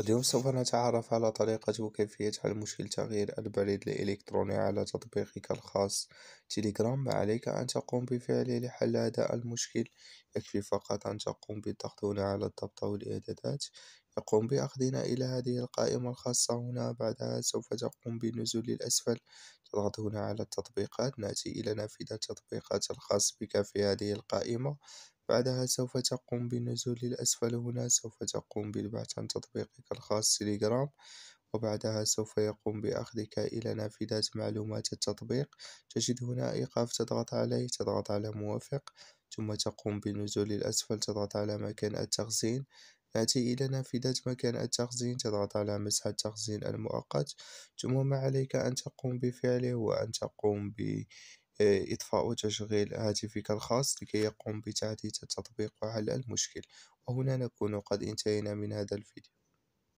اليوم سوف نتعرف على طريقة وكيفية حل مشكل تغيير البريد الإلكتروني على تطبيقك الخاص تيليجرام ما عليك أن تقوم بفعله لحل هذا المشكل يكفي فقط أن تقوم بالضغط هنا على الضبط والإعدادات يقوم بأخذنا إلى هذه القائمة الخاصة هنا بعدها سوف تقوم بالنزول للأسفل تضغط هنا على التطبيقات نأتي إلى نافذة التطبيقات الخاص بك في هذه القائمة بعدها سوف تقوم بالنزول للأسفل هنا سوف تقوم بالبحث عن تطبيقك الخاص تليجرام وبعدها سوف يقوم بأخذك إلى نافذة معلومات التطبيق تجد هنا إيقاف تضغط عليه تضغط على موافق ثم تقوم بالنزول للأسفل تضغط على مكان التخزين نأتي إلى نافذة مكان التخزين تضغط على مسح التخزين المؤقت ثم ما عليك أن تقوم بفعله هو أن تقوم ب إطفاء تشغيل هاتفك الخاص لكي يقوم بتحديث التطبيق وحل المشكل وهنا نكون قد انتهينا من هذا الفيديو